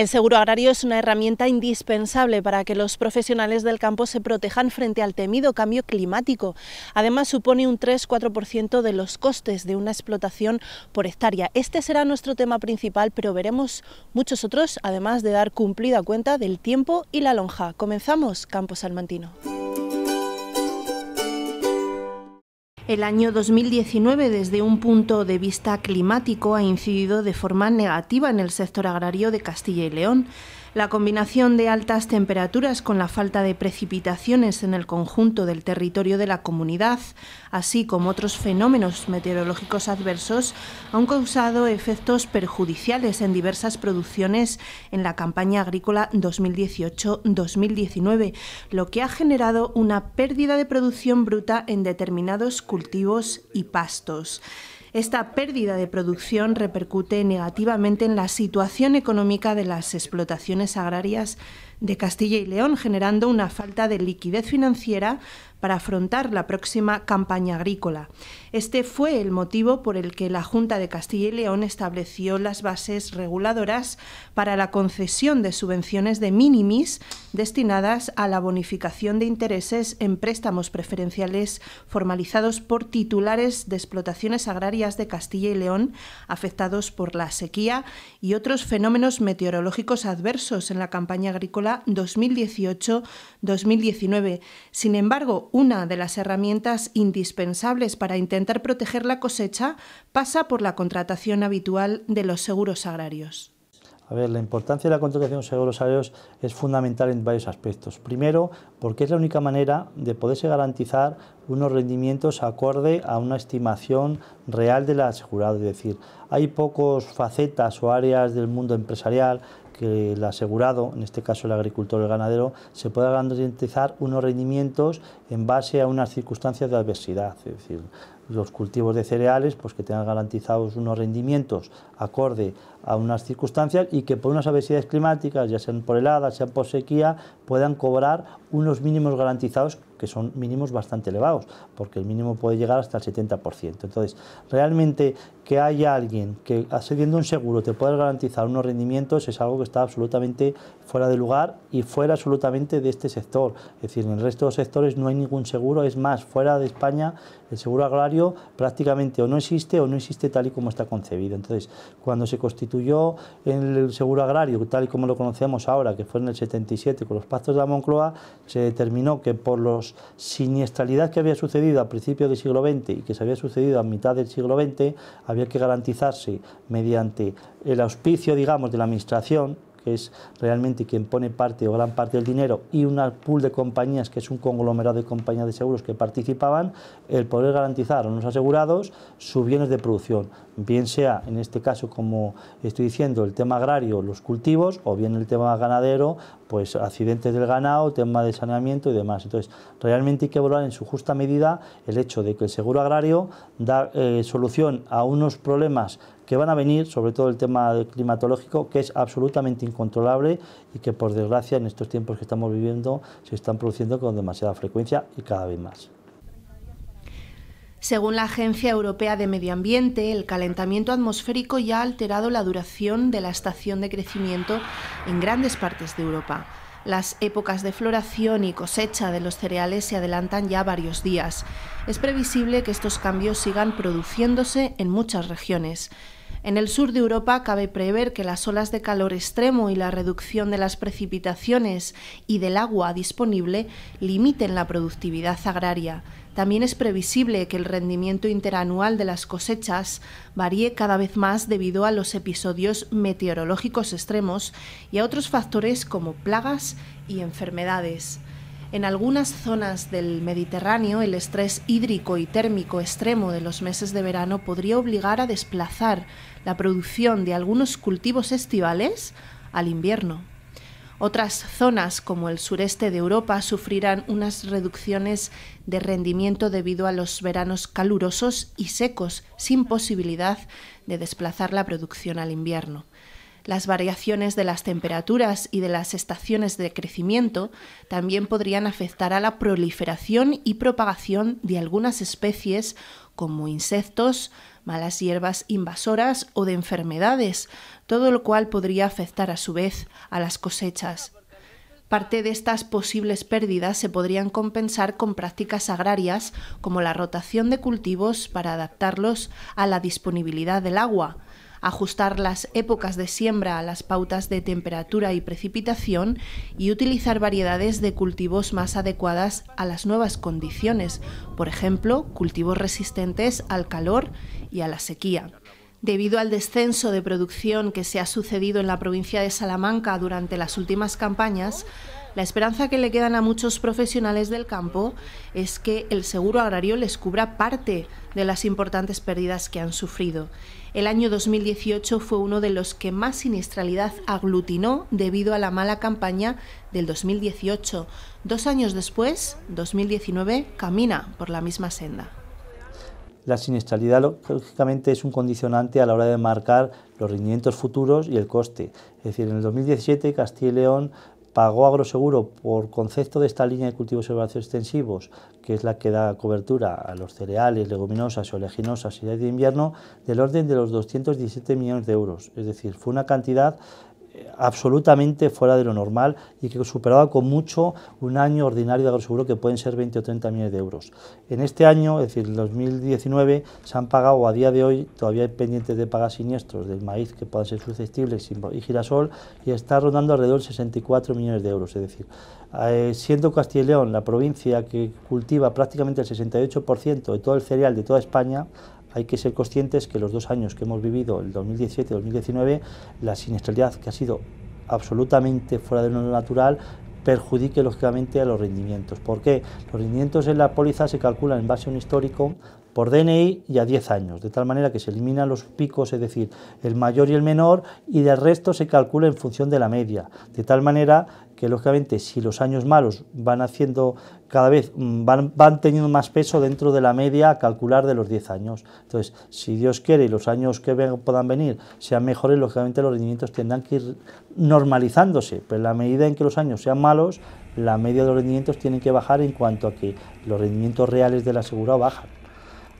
El seguro agrario es una herramienta indispensable para que los profesionales del campo se protejan frente al temido cambio climático. Además, supone un 3-4% de los costes de una explotación por hectárea. Este será nuestro tema principal, pero veremos muchos otros, además de dar cumplida cuenta del tiempo y la lonja. Comenzamos, Campos Almantino. El año 2019, desde un punto de vista climático, ha incidido de forma negativa en el sector agrario de Castilla y León. La combinación de altas temperaturas con la falta de precipitaciones en el conjunto del territorio de la comunidad, así como otros fenómenos meteorológicos adversos, han causado efectos perjudiciales en diversas producciones en la campaña agrícola 2018-2019, lo que ha generado una pérdida de producción bruta en determinados cultivos y pastos. Esta pérdida de producción repercute negativamente en la situación económica de las explotaciones agrarias de Castilla y León, generando una falta de liquidez financiera para afrontar la próxima campaña agrícola. Este fue el motivo por el que la Junta de Castilla y León estableció las bases reguladoras para la concesión de subvenciones de minimis destinadas a la bonificación de intereses en préstamos preferenciales formalizados por titulares de explotaciones agrarias de Castilla y León afectados por la sequía y otros fenómenos meteorológicos adversos en la campaña agrícola 2018-2019. Sin embargo, una de las herramientas indispensables para intentar proteger la cosecha pasa por la contratación habitual de los seguros agrarios. A ver, la importancia de la contratación de seguros agrarios es fundamental en varios aspectos. Primero, porque es la única manera de poderse garantizar unos rendimientos acorde a una estimación real de la asegurado. Es decir, hay pocos facetas o áreas del mundo empresarial que el asegurado, en este caso el agricultor o el ganadero, se pueda garantizar unos rendimientos en base a unas circunstancias de adversidad. Es decir, los cultivos de cereales, pues que tengan garantizados unos rendimientos acorde a unas circunstancias y que por unas adversidades climáticas, ya sean por heladas, sean por sequía, puedan cobrar unos mínimos garantizados que son mínimos bastante elevados, porque el mínimo puede llegar hasta el 70%. Entonces, realmente que haya alguien que accediendo ah, un seguro te pueda garantizar unos rendimientos es algo que está absolutamente fuera de lugar y fuera absolutamente de este sector. Es decir, en el resto de los sectores no hay ningún seguro, es más, fuera de España el seguro agrario prácticamente o no existe o no existe tal y como está concebido. Entonces, cuando se constituyó el seguro agrario, tal y como lo conocemos ahora, que fue en el 77 con los pactos de la Moncloa, se determinó que por los siniestralidad que había sucedido a principios del siglo XX y que se había sucedido a mitad del siglo XX, había que garantizarse mediante el auspicio, digamos, de la Administración que es realmente quien pone parte o gran parte del dinero, y una pool de compañías, que es un conglomerado de compañías de seguros que participaban, el poder garantizar a los asegurados sus bienes de producción, bien sea en este caso, como estoy diciendo, el tema agrario, los cultivos, o bien el tema ganadero, pues accidentes del ganado, tema de saneamiento y demás. Entonces, realmente hay que evaluar en su justa medida el hecho de que el seguro agrario da eh, solución a unos problemas que van a venir, sobre todo el tema climatológico, que es absolutamente incontrolable y que por desgracia en estos tiempos que estamos viviendo se están produciendo con demasiada frecuencia y cada vez más. Según la Agencia Europea de Medio Ambiente, el calentamiento atmosférico ya ha alterado la duración de la estación de crecimiento en grandes partes de Europa. Las épocas de floración y cosecha de los cereales se adelantan ya varios días. Es previsible que estos cambios sigan produciéndose en muchas regiones. En el sur de Europa cabe prever que las olas de calor extremo y la reducción de las precipitaciones y del agua disponible limiten la productividad agraria. También es previsible que el rendimiento interanual de las cosechas varíe cada vez más debido a los episodios meteorológicos extremos y a otros factores como plagas y enfermedades. En algunas zonas del Mediterráneo, el estrés hídrico y térmico extremo de los meses de verano podría obligar a desplazar la producción de algunos cultivos estivales al invierno. Otras zonas, como el sureste de Europa, sufrirán unas reducciones de rendimiento debido a los veranos calurosos y secos, sin posibilidad de desplazar la producción al invierno las variaciones de las temperaturas y de las estaciones de crecimiento también podrían afectar a la proliferación y propagación de algunas especies como insectos, malas hierbas invasoras o de enfermedades, todo lo cual podría afectar a su vez a las cosechas. Parte de estas posibles pérdidas se podrían compensar con prácticas agrarias como la rotación de cultivos para adaptarlos a la disponibilidad del agua, ajustar las épocas de siembra a las pautas de temperatura y precipitación y utilizar variedades de cultivos más adecuadas a las nuevas condiciones, por ejemplo, cultivos resistentes al calor y a la sequía. Debido al descenso de producción que se ha sucedido en la provincia de Salamanca durante las últimas campañas, la esperanza que le quedan a muchos profesionales del campo es que el seguro agrario les cubra parte de las importantes pérdidas que han sufrido. El año 2018 fue uno de los que más siniestralidad aglutinó debido a la mala campaña del 2018. Dos años después, 2019, camina por la misma senda. La siniestralidad, lógicamente, es un condicionante a la hora de marcar los rendimientos futuros y el coste. Es decir, en el 2017 Castilla y León pagó Agroseguro por concepto de esta línea de cultivos herbáceos extensivos, que es la que da cobertura a los cereales, leguminosas, oleaginosas y de invierno, del orden de los 217 millones de euros. Es decir, fue una cantidad absolutamente fuera de lo normal y que superaba con mucho un año ordinario de agroseguro que pueden ser 20 o 30 millones de euros. En este año, es decir, 2019, se han pagado, a día de hoy todavía hay pendientes de pagar siniestros del maíz que puedan ser susceptibles y girasol, y está rondando alrededor de 64 millones de euros. Es decir, eh, siendo Castilla y León la provincia que cultiva prácticamente el 68% de todo el cereal de toda España, hay que ser conscientes que los dos años que hemos vivido, el 2017 y 2019, la siniestralidad que ha sido absolutamente fuera de lo natural perjudique lógicamente a los rendimientos. ¿Por qué? Los rendimientos en la póliza se calculan en base a un histórico por DNI y a 10 años, de tal manera que se eliminan los picos, es decir, el mayor y el menor, y del resto se calcula en función de la media, de tal manera que lógicamente si los años malos van haciendo cada vez, mm, van, teniendo más peso dentro de la media a calcular de los 10 años. Entonces, si Dios quiere y los años que puedan venir sean mejores, lógicamente los rendimientos tendrán que ir normalizándose, pero en la medida en que los años sean malos, la media de los rendimientos tiene que bajar en cuanto a que los rendimientos reales de la asegurado bajan.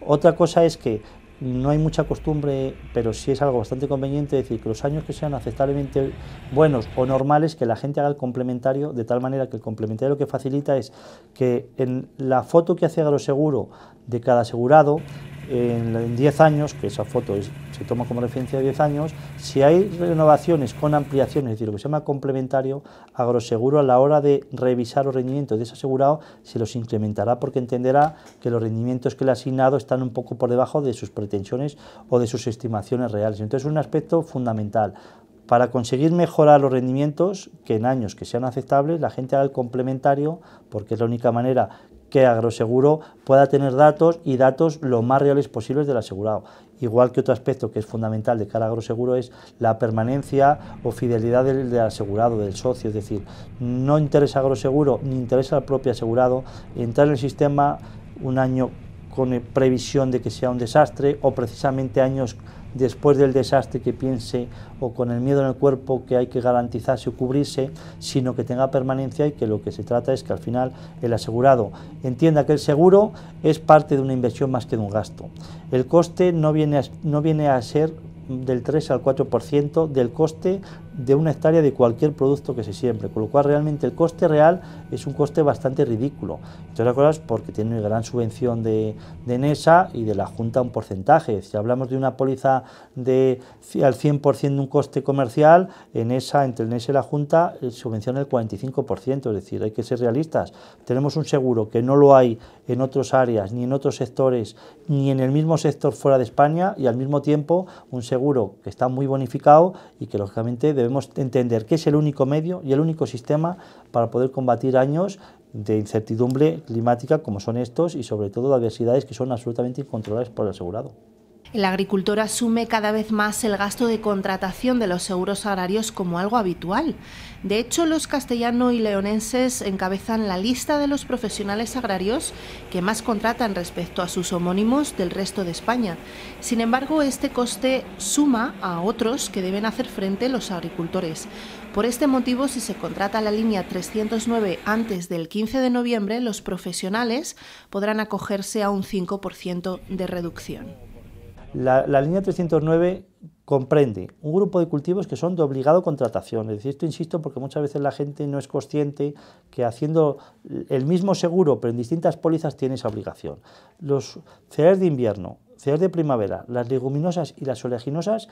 Otra cosa es que no hay mucha costumbre, pero sí es algo bastante conveniente decir que los años que sean aceptablemente buenos o normales, que la gente haga el complementario, de tal manera que el complementario lo que facilita es que en la foto que hace Agroseguro de cada asegurado, en 10 años, que esa foto es que toma como referencia de 10 años. Si hay renovaciones con ampliaciones, es decir, lo que se llama complementario, agroseguro a la hora de revisar los rendimientos de ese asegurado se los incrementará porque entenderá que los rendimientos que le ha asignado están un poco por debajo de sus pretensiones o de sus estimaciones reales. Entonces es un aspecto fundamental. Para conseguir mejorar los rendimientos, que en años que sean aceptables, la gente haga el complementario, porque es la única manera que Agroseguro pueda tener datos y datos lo más reales posibles del asegurado. Igual que otro aspecto que es fundamental de cara a Agroseguro es la permanencia o fidelidad del, asegurado, del socio. Es decir, no interesa Agroseguro ni interesa al propio asegurado entrar en el sistema un año con previsión de que sea un desastre o precisamente años después del desastre que piense o con el miedo en el cuerpo que hay que garantizarse o cubrirse, sino que tenga permanencia y que lo que se trata es que al final el asegurado entienda que el seguro es parte de una inversión más que de un gasto. El coste no viene a, no viene a ser del 3 al 4% del coste de una hectárea de cualquier producto que se siembre, con lo cual realmente el coste real es un coste bastante ridículo. Entre otras cosas porque tiene una gran subvención de, de NESA y de la Junta un porcentaje. Si hablamos de una póliza de al 100% de un coste comercial, en esa, entre NESA y la Junta eh, subvenciona el 45%, es decir, hay que ser realistas. Tenemos un seguro que no lo hay en otras áreas, ni en otros sectores, ni en el mismo sector fuera de España y al mismo tiempo un seguro que está muy bonificado y que lógicamente debemos entender que es el único medio y el único sistema para poder combatir años de incertidumbre climática como son estos y sobre todo de adversidades que son absolutamente incontrolables por el asegurado. El agricultor asume cada vez más el gasto de contratación de los seguros agrarios como algo habitual. De hecho, los castellano y leoneses encabezan la lista de los profesionales agrarios que más contratan respecto a sus homónimos del resto de España. Sin embargo, este coste suma a otros que deben hacer frente los agricultores. Por este motivo, si se contrata la línea 309 antes del 15 de noviembre, los profesionales podrán acogerse a un 5% de reducción. La, línea 309 comprende un grupo de cultivos que son de obligado contratación. Es decir, esto insisto porque muchas veces la gente no es consciente que haciendo el mismo seguro pero en distintas pólizas tiene esa obligación. Los cereales de invierno, cereales de primavera, las leguminosas y las oleaginosas,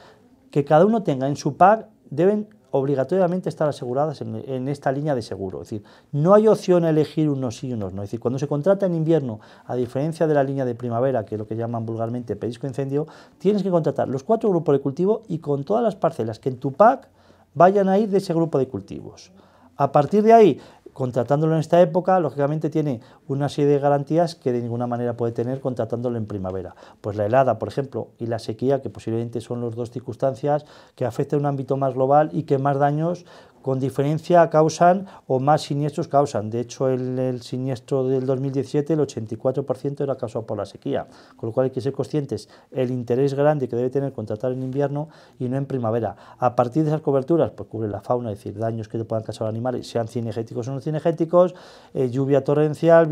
que cada uno tenga en su pack deben obligatoriamente estar aseguradas en, esta línea de seguro. Es decir, no hay opción a elegir unos sí y unos no. Es decir, cuando se contrata en invierno, a diferencia de la línea de primavera, que es lo que llaman vulgarmente pedisco incendio, tienes que contratar los cuatro grupos de cultivo y con todas las parcelas que en tu pack vayan a ir de ese grupo de cultivos. A partir de ahí, contratándolo en esta época, lógicamente tiene una serie de garantías que de ninguna manera puede tener contratándolo en primavera. Pues la helada, por ejemplo, y la sequía, que posiblemente son las dos circunstancias que afectan a un ámbito más global y que más daños con diferencia causan o más siniestros causan. De hecho, el, el siniestro del 2017, el 84% era causado por la sequía. Con lo cual hay que ser conscientes el interés grande que debe tener contratar en invierno y no en primavera. A partir de esas coberturas, pues cubre la fauna, es decir, daños que te puedan causar animales, sean cinegéticos o no cinegéticos, eh, lluvia torrencial,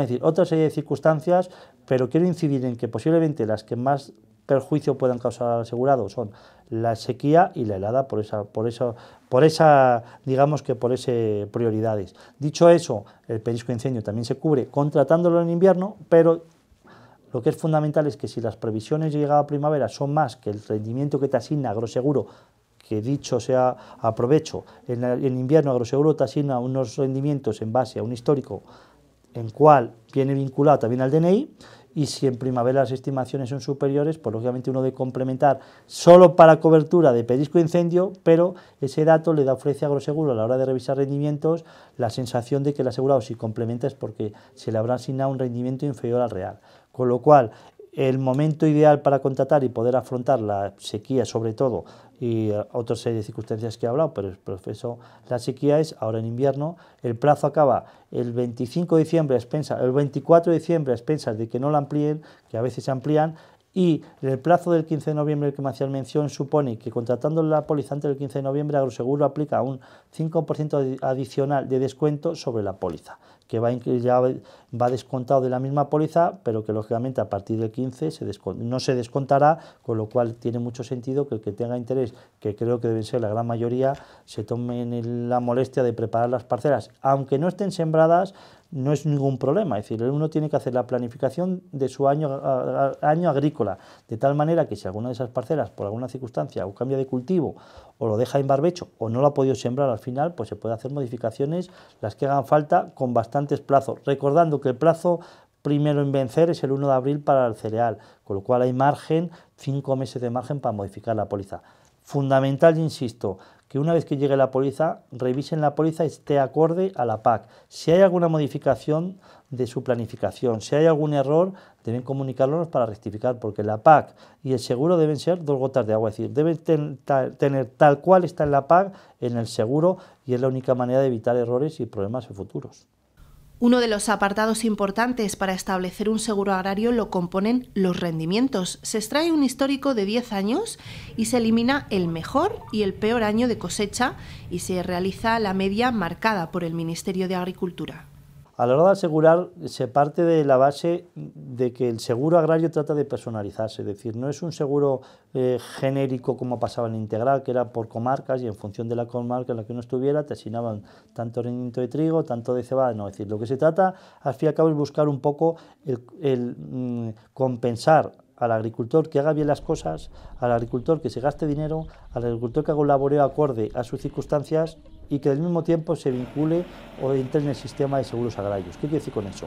decir, otra serie de circunstancias, pero quiero incidir en que posiblemente las que más perjuicio puedan causar al asegurado son la sequía y la helada por esa por por esa digamos que por ese prioridades. Dicho eso, el perisco incendio también se cubre contratándolo en invierno, pero lo que es fundamental es que si las previsiones de a primavera son más que el rendimiento que te asigna Agroseguro que dicho sea aprovecho, en, invierno Agroseguro te asigna unos rendimientos en base a un histórico en cual viene vinculado también al DNI, y si en primavera las estimaciones son superiores, pues lógicamente uno debe complementar solo para cobertura de pedisco incendio, pero ese dato le da ofrece a Agroseguro a la hora de revisar rendimientos la sensación de que el asegurado si complementa es porque se le habrá asignado un rendimiento inferior al real. Con lo cual, el momento ideal para contratar y poder afrontar la sequía, sobre todo, y eh, otra serie de circunstancias que he hablado, pero el profesor, la sequía es ahora en invierno, el plazo acaba el 25 de diciembre, el 24 de diciembre, a expensas de que no la amplíen, que a veces se amplían, y el plazo del 15 de noviembre que me hacía mención supone que contratando la póliza antes del 15 de noviembre, Agroseguro aplica un 5% adicional de descuento sobre la póliza que va, ya va descontado de la misma póliza, pero que lógicamente a partir del 15 se no se descontará, con lo cual tiene mucho sentido que el que tenga interés, que creo que deben ser la gran mayoría, se tomen la molestia de preparar las parcelas, aunque no estén sembradas, no es ningún problema. Es decir, uno tiene que hacer la planificación de su año, año agrícola, de tal manera que si alguna de esas parcelas, por alguna circunstancia, o cambia de cultivo, o lo deja en barbecho, o no lo ha podido sembrar al final, pues se puede hacer modificaciones, las que hagan falta, con bastantes plazos. Recordando que el plazo primero en vencer es el 1 de abril para el cereal, con lo cual hay margen, cinco meses de margen para modificar la póliza. Fundamental, insisto, que una vez que llegue la póliza, revisen la póliza y esté acorde a la PAC. Si hay alguna modificación de su planificación, si hay algún error, deben comunicarnos para rectificar, porque la PAC y el seguro deben ser dos gotas de agua, es decir, deben tener tal cual está en la PAC, en el seguro, y es la única manera de evitar errores y problemas futuros. Uno de los apartados importantes para establecer un seguro agrario lo componen los rendimientos. Se extrae un histórico de 10 años y se elimina el mejor y el peor año de cosecha y se realiza la media marcada por el Ministerio de Agricultura. A la hora de asegurar, se parte de la base de que el seguro agrario trata de personalizarse, es decir, no es un seguro eh, genérico como pasaba en integral, que era por comarcas y en función de la comarca en la que uno estuviera, te asignaban tanto rendimiento de trigo, tanto de cebada. No, es decir, lo que se trata, al fin y al cabo, es buscar un poco el, mm, compensar al agricultor que haga bien las cosas, al agricultor que se gaste dinero, al agricultor que haga un laboreo acorde a sus circunstancias y que al mismo tiempo se vincule o entre en el sistema de seguros agrarios. ¿Qué quiere decir con eso?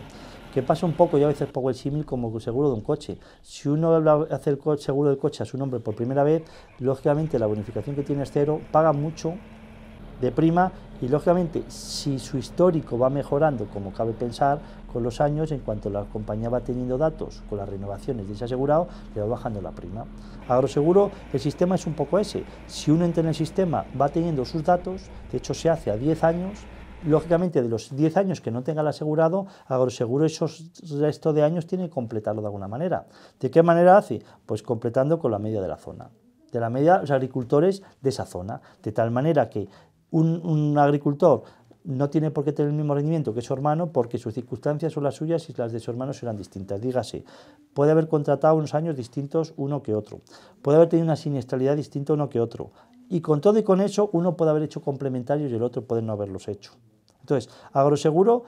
Que pasa un poco, y a veces poco el símil, como el seguro de un coche. Si uno hace el seguro del coche a su nombre por primera vez, lógicamente la bonificación que tiene es cero, paga mucho de prima y lógicamente si su histórico va mejorando, como cabe pensar, con los años, en cuanto la compañía va teniendo datos con las renovaciones de ese asegurado, le va bajando la prima. Agroseguro, el sistema es un poco ese. Si uno entra en el sistema, va teniendo sus datos, de hecho se hace a 10 años, lógicamente de los 10 años que no tenga el asegurado, agroseguro esos restos de años tiene que completarlo de alguna manera. ¿De qué manera hace? Pues completando con la media de la zona, de la media los agricultores de esa zona, de tal manera que un agricultor no tiene por qué tener el mismo rendimiento que su hermano porque sus circunstancias son las suyas y las de su hermano serán distintas. Dígase, puede haber contratado unos años distintos uno que otro, puede haber tenido una siniestralidad distinta uno que otro, y con todo y con eso uno puede haber hecho complementarios y el otro puede no haberlos hecho. Entonces, agroseguro,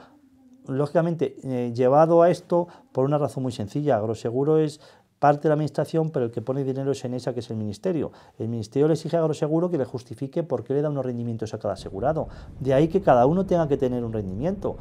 lógicamente, eh, llevado a esto por una razón muy sencilla, agroseguro es parte de la administración, pero el que pone dinero es en esa que es el ministerio. El ministerio le exige a Agroseguro que le justifique por qué le da unos rendimientos a cada asegurado. De ahí que cada uno tenga que tener un rendimiento.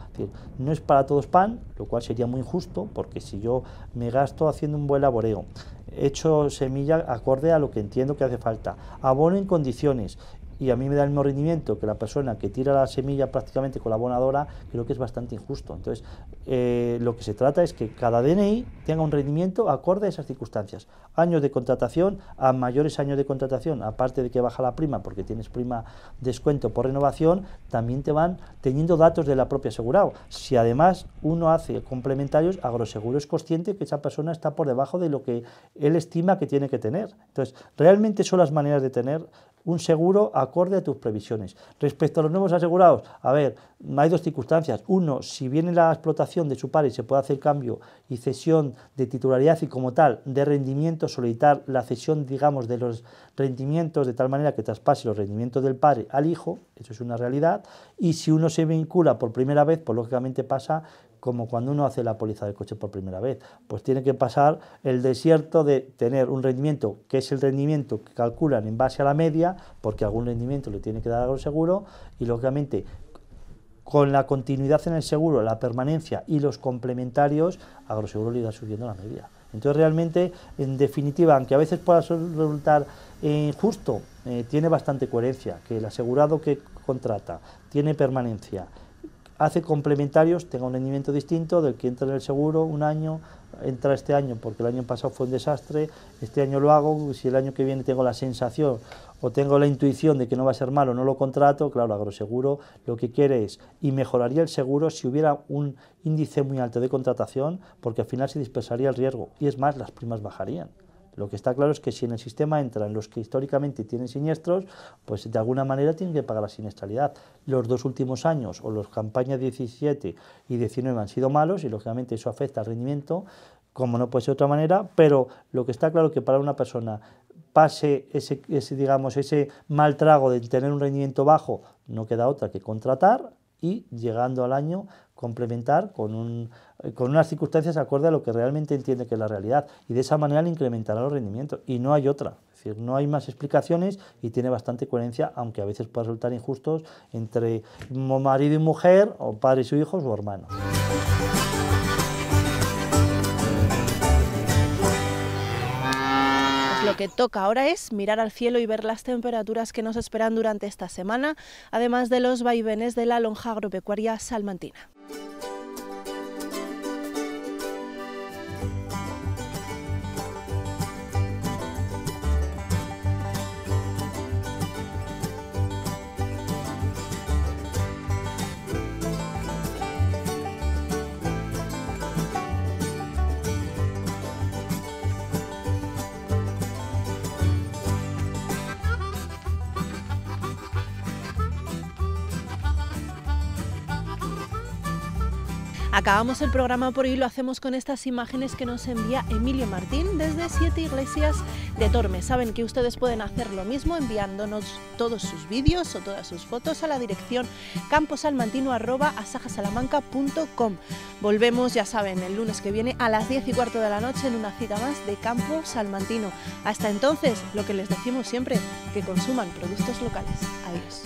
no es para todos pan, lo cual sería muy injusto, porque si yo me gasto haciendo un buen laboreo, hecho semilla acorde a lo que entiendo que hace falta, abono en condiciones y a mí me da el mismo rendimiento que la persona que tira la semilla prácticamente con la abonadora, creo que es bastante injusto. Entonces, eh, lo que se trata es que cada DNI tenga un rendimiento acorde a esas circunstancias. Años de contratación, a mayores años de contratación, aparte de que baja la prima porque tienes prima descuento por renovación, también te van teniendo datos de la propia asegurado. Si además uno hace complementarios, agroseguro es consciente que esa persona está por debajo de lo que él estima que tiene que tener. Entonces, realmente son las maneras de tener un seguro acorde a tus previsiones. Respecto a los nuevos asegurados, a ver, hay dos circunstancias. Uno, si viene la explotación de su padre, y se puede hacer cambio y cesión de titularidad y como tal de rendimiento, solicitar la cesión, digamos, de los rendimientos de tal manera que traspase los rendimientos del padre al hijo, eso es una realidad. Y si uno se vincula por primera vez, pues lógicamente pasa como cuando uno hace la póliza del coche por primera vez. Pues tiene que pasar el desierto de tener un rendimiento que es el rendimiento que calculan en base a la media, porque algún rendimiento le tiene que dar algo seguro, y lógicamente con la continuidad en el seguro, la permanencia y los complementarios, agroseguro le irá subiendo la media. Entonces realmente, en definitiva, aunque a veces pueda resultar eh, injusto, eh, tiene bastante coherencia, que el asegurado que contrata tiene permanencia, hace complementarios, tenga un rendimiento distinto del que entra en el seguro un año, entra este año porque el año pasado fue un desastre, este año lo hago, si el año que viene tengo la sensación o tengo la intuición de que no va a ser malo, no lo contrato, claro, agroseguro lo que quiere es, y mejoraría el seguro si hubiera un índice muy alto de contratación, porque al final se dispersaría el riesgo y es más, las primas bajarían. Lo que está claro es que si en el sistema entran los que históricamente tienen siniestros, pues de alguna manera tienen que pagar la siniestralidad. Los dos últimos años, o las campañas 17 y 19, han sido malos y lógicamente eso afecta al rendimiento, como no puede ser de otra manera, pero lo que está claro es que para una persona pase ese, ese, digamos, ese mal trago de tener un rendimiento bajo, no queda otra que contratar y llegando al año complementar eh, con, unas circunstancias acorde a lo que realmente entiende que es la realidad y de esa manera le incrementará los rendimientos y no hay otra, es decir, no hay más explicaciones y tiene bastante coherencia, aunque a veces pueda resultar injustos entre marido y mujer o padres y hijos o hermanos. lo que toca ahora es mirar al cielo y ver las temperaturas que nos esperan durante esta semana, además de los vaivenes de la lonja agropecuaria salmantina. Acabamos el programa por hoy, lo hacemos con estas imágenes que nos envía Emilio Martín desde Siete Iglesias de Tormes. Saben que ustedes pueden hacer lo mismo enviándonos todos sus vídeos o todas sus fotos a la dirección camposalmantino.com. Volvemos, ya saben, el lunes que viene a las 10 y cuarto de la noche en una cita más de Campo Salmantino. Hasta entonces, lo que les decimos siempre, que consuman productos locales. Adiós.